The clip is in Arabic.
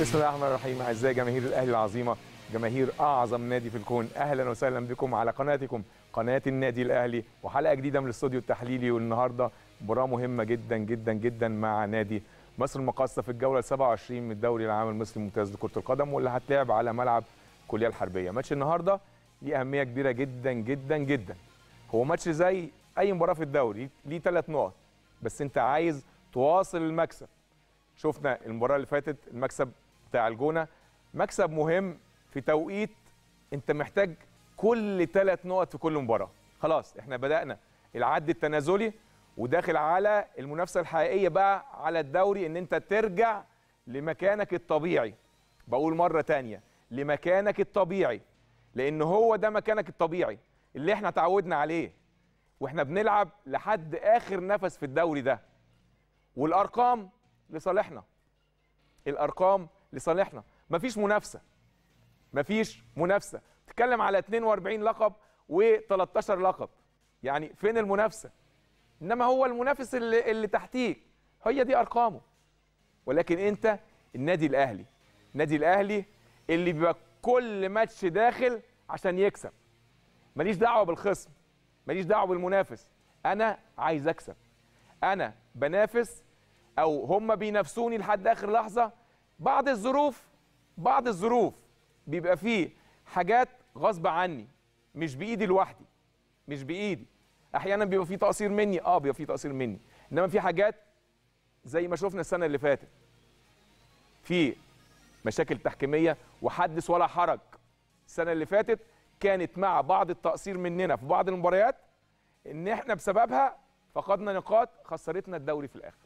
بسم الله الرحمن الرحيم اعزائي جماهير الاهلي العظيمه جماهير اعظم نادي في الكون اهلا وسهلا بكم على قناتكم قناه النادي الاهلي وحلقه جديده من الاستوديو التحليلي والنهارده مباراه مهمه جدا جدا جدا مع نادي مصر المقاصه في الجوله 27 من الدوري العام المصري الممتاز لكره القدم واللي هتلعب على ملعب كليه الحربيه ماتش النهارده ليه اهميه كبيره جدا جدا جدا هو ماتش زي اي مباراه في الدوري ليه ثلاث نقط بس انت عايز تواصل المكسب شفنا المباراه اللي فاتت المكسب بتاع الجونه مكسب مهم في توقيت انت محتاج كل ثلاث نقط في كل مباراه خلاص احنا بدانا العد التنازلي وداخل على المنافسه الحقيقيه بقى على الدوري ان انت ترجع لمكانك الطبيعي بقول مره تانية لمكانك الطبيعي لان هو ده مكانك الطبيعي اللي احنا تعودنا عليه واحنا بنلعب لحد اخر نفس في الدوري ده والارقام لصالحنا الارقام لصالحنا مفيش منافسه مفيش منافسه تتكلم على 42 لقب و13 لقب يعني فين المنافسه انما هو المنافس اللي, اللي تحتيك هي دي ارقامه ولكن انت النادي الاهلي النادي الاهلي اللي بيبقى كل ماتش داخل عشان يكسب ماليش دعوه بالخصم ماليش دعوه بالمنافس انا عايز اكسب انا بنافس او هم بينافسوني لحد اخر لحظه بعض الظروف بعض الظروف بيبقى فيه حاجات غصب عني مش بايدي لوحدي مش بايدي احيانا بيبقى فيه تقصير مني اه بيبقى فيه تقصير مني انما في حاجات زي ما شفنا السنه اللي فاتت في مشاكل تحكيميه وحدث ولا حرج السنه اللي فاتت كانت مع بعض التقصير مننا في بعض المباريات ان احنا بسببها فقدنا نقاط خسرتنا الدوري في الاخر